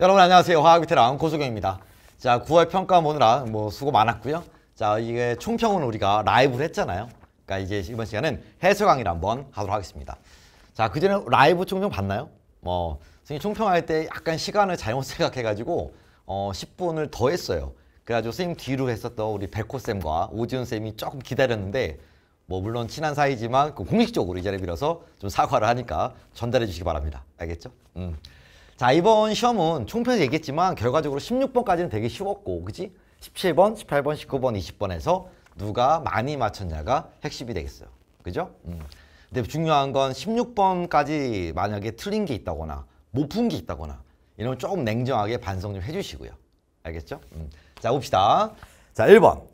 여러분 안녕하세요. 화학비테랑 고소경입니다 자, 9월 평가 보느라 뭐 수고 많았고요. 자, 이게 총평은 우리가 라이브를 했잖아요. 그러니까 이제 이번 시간은 해설 강의를 한번 하도록 하겠습니다. 자, 그전에 라이브 총평 봤나요? 뭐 선생님 총평할 때 약간 시간을 잘못 생각해가지고 어, 10분을 더 했어요. 그래가지고 선생님 뒤로 했었던 우리 백호쌤과 오지훈쌤이 조금 기다렸는데 뭐 물론 친한 사이지만 그 공식적으로 이 자리에 빌어서 좀 사과를 하니까 전달해 주시기 바랍니다. 알겠죠? 음. 자 이번 시험은 총편에서 얘기했지만 결과적으로 16번까지는 되게 쉬웠고 그지? 17번, 18번, 19번, 20번에서 누가 많이 맞췄냐가 핵심이 되겠어요. 그죠? 음. 근데 중요한 건 16번까지 만약에 틀린 게 있다거나 못 푼 게 있다거나 이런 조금 냉정하게 반성 좀 해주시고요. 알겠죠? 음. 자 봅시다. 자 1번.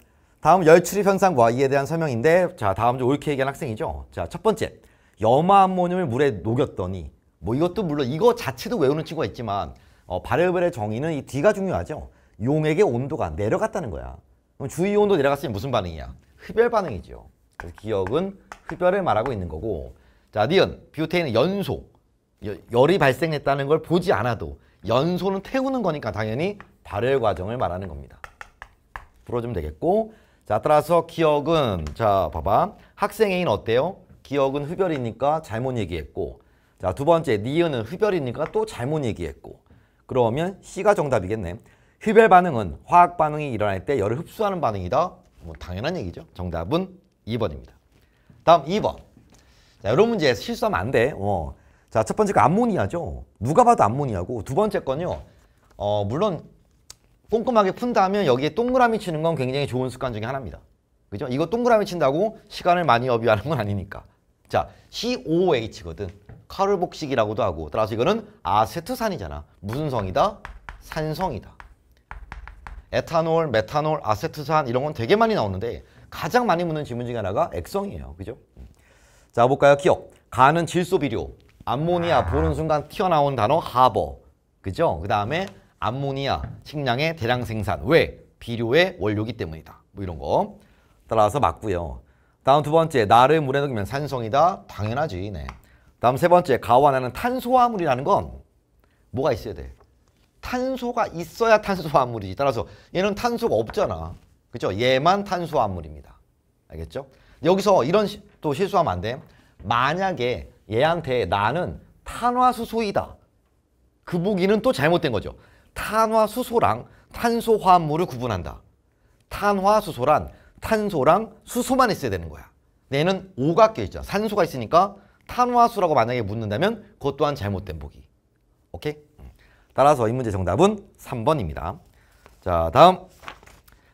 다음 열출입 현상과 이에 대한 설명인데 자 다음 주 옳게 얘기한 학생이죠. 자 첫 번째. 염화암모늄을 물에 녹였더니 뭐 이것도 물론 이거 자체도 외우는 친구가 있지만 어, 바레벨의 정의는 이 D가 중요하죠. 용액의 온도가 내려갔다는 거야. 그럼 주위 온도 내려갔으니 무슨 반응이야? 흡열 반응이죠. 그래서 기억은 흡열을 말하고 있는 거고 자, 니은, 뷰테인은 연소. 여, 열이 발생했다는 걸 보지 않아도 연소는 태우는 거니까 당연히 발열 과정을 말하는 겁니다. 풀어주면 되겠고 자, 따라서 기억은 자, 봐봐. 학생 A는 어때요? 기억은 흡열이니까 잘못 얘기했고 자, 두 번째 니은은 흡열이니까 또 잘못 얘기했고 그러면 C가 정답이겠네. 흡열 반응은 화학 반응이 일어날 때 열을 흡수하는 반응이다. 뭐 당연한 얘기죠. 정답은 2번입니다. 다음 2번. 자, 이런 문제에서 실수하면 안 돼. 어. 자, 첫 번째 가 암모니아죠. 누가 봐도 암모니아고 두 번째 건요. 어, 물론 꼼꼼하게 푼다면 여기에 동그라미 치는 건 굉장히 좋은 습관 중에 하나입니다. 그죠? 이거 동그라미 친다고 시간을 많이 허비하는 건 아니니까. 자, COH거든. 카를복식이라고도 하고 따라서 이거는 아세트산이잖아. 무슨 성이다? 산성이다. 에탄올, 메탄올, 아세트산 이런 건 되게 많이 나오는데 가장 많이 묻는 질문 중에 하나가 액성이에요. 그죠? 음. 자 볼까요? 기억. 가는 질소 비료. 암모니아 아... 보는 순간 튀어나온 단어 하버. 그죠? 그 다음에 암모니아 식량의 대량 생산. 왜? 비료의 원료기 때문이다. 뭐 이런 거. 따라서 맞고요. 다음 두 번째. 나를 물에 넣으면 산성이다. 당연하지. 네. 다음 세 번째 가오화나는 탄소화물이라는 건 뭐가 있어야 돼? 탄소가 있어야 탄소화물이지. 따라서 얘는 탄소가 없잖아. 그죠? 얘만 탄소화물입니다. 알겠죠? 여기서 이런 시, 또 실수하면 안 돼. 만약에 얘한테 나는 탄화수소이다. 그 보기는 또 잘못된 거죠. 탄화수소랑 탄소화물을 구분한다. 탄화수소란 탄소랑 수소만 있어야 되는 거야. 얘는 오각계 있잖아. 산소가 있으니까 탄화수라고 만약에 묻는다면 그것 또한 잘못된 보기. 오케이? 음. 따라서 이 문제 정답은 3번입니다. 자, 다음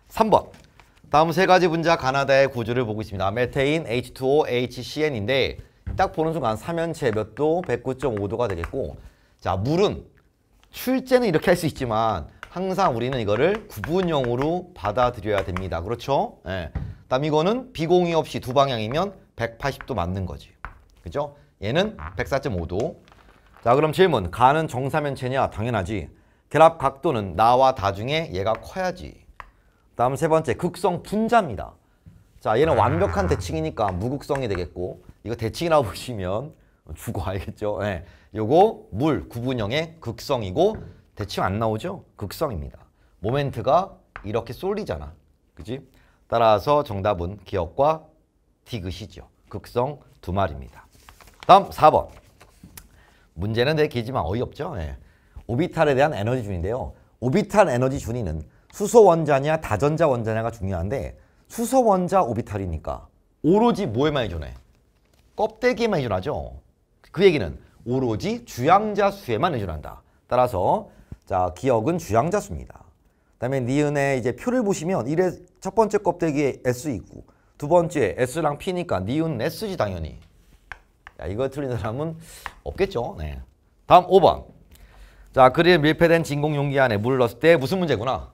3번. 다음 세 가지 분자 가나다의 구조를 보고 있습니다. 메테인, H2O, HCn인데 딱 보는 순간 3연체몇 도? 109.5도가 되겠고 자, 물은 출제는 이렇게 할 수 있지만 항상 우리는 이거를 구분형으로 받아들여야 됩니다. 그렇죠? 예. 네. 다음 이거는 비공이 없이 두 방향이면 180도 맞는 거지. 그죠? 얘는 104.5도. 자 그럼 질문. 가는 정사면체냐? 당연하지. 결합 각도는 나와 다 중에 얘가 커야지. 다음 세 번째 극성 분자입니다. 자 얘는 아. 완벽한 대칭이니까 무극성이 되겠고 이거 대칭이라고 보시면 죽어 알겠죠? 예. 요거 물 구분형의 극성이고 대칭 안 나오죠? 극성입니다. 모멘트가 이렇게 쏠리잖아. 그지? 따라서 정답은 기억과 디귿이죠. 극성 두 말입니다. 다음 4번. 문제는 되게 길지만 어이없죠. 예. 오비탈에 대한 에너지 준인데요. 오비탈 에너지 준위는 수소 원자냐 다전자 원자냐가 중요한데 수소 원자 오비탈이니까 오로지 뭐에만 해존해 껍데기에만 해존하죠그 얘기는 오로지 주양자 수에만 해준한다 따라서 자 기억은 주양자 수입니다. 그다음에 니은의 이제 표를 보시면 이래 첫 번째 껍데기에 S 있고 두 번째 S랑 P니까 니은 S지 당연히. 야, 이거 틀린 사람은 없겠죠. 네. 다음 5번. 자, 그릴 밀폐된 진공 용기 안에 물을 넣었을 때 무슨 문제구나?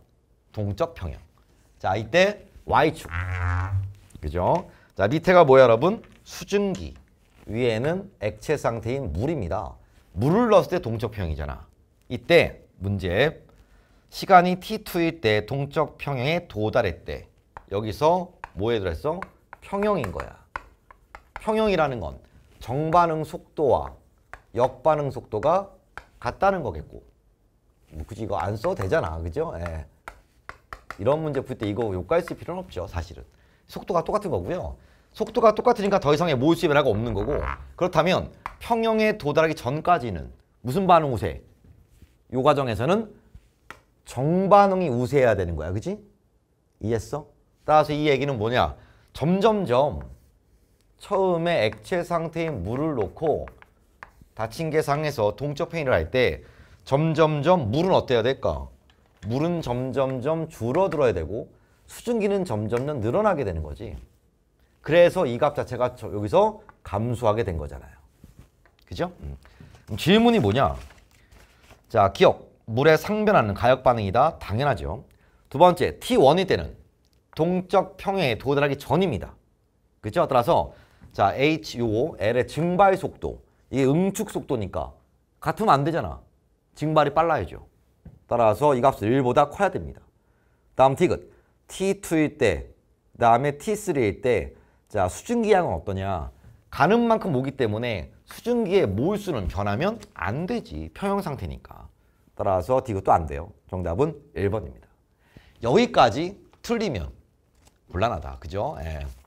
동적 평형. 자, 이때 Y축. 그죠? 자, 밑에가 뭐야, 여러분? 수증기. 위에는 액체 상태인 물입니다. 물을 넣었을 때 동적 평형이잖아. 이때 문제. 시간이 T2일 때 동적 평형에 도달했대. 여기서 뭐에 들어있어? 평형인 거야. 평형이라는 건 정반응 속도와 역반응 속도가 같다는 거겠고 뭐 굳이 이거 안 써도 되잖아 그죠? 예. 이런 문제 풀 때 이거 욕할 수 필요는 없죠 사실은 속도가 똑같은 거고요 속도가 똑같으니까 더 이상의 모의수의 변화가 없는 거고 그렇다면 평형에 도달하기 전까지는 무슨 반응 우세? 요 과정에서는 정반응이 우세해야 되는 거야 그지? 이해했어? 따라서 이 얘기는 뭐냐 점점점 처음에 액체 상태인 물을 놓고 닫힌 개상에서 동적 페인을 할 때 점점점 물은 어때야 될까? 물은 점점점 줄어들어야 되고 수증기는 점점점 늘어나게 되는 거지. 그래서 이 값 자체가 여기서 감소하게 된 거잖아요. 그죠? 음. 질문이 뭐냐? 자, 기억. 물에 상변하는 가역 반응이다. 당연하죠. 두 번째, T1일 때는 동적 평형에 도달하기 전입니다. 그죠? 따라서 자 h 요거 l의 증발 속도 이게 응축 속도니까 같으면 안 되잖아. 증발이 빨라야죠. 따라서 이값은 1보다 커야 됩니다. 다음 티귿 T2일 때, 그 다음에 T3일 때, 자 수증기양은 어떠냐? 가는 만큼 오기 때문에 수증기의 몰수는 변하면 안 되지. 평형 상태니까. 따라서 디귿도 안 돼요. 정답은 1번입니다. 여기까지 틀리면 곤란하다. 그죠? 예.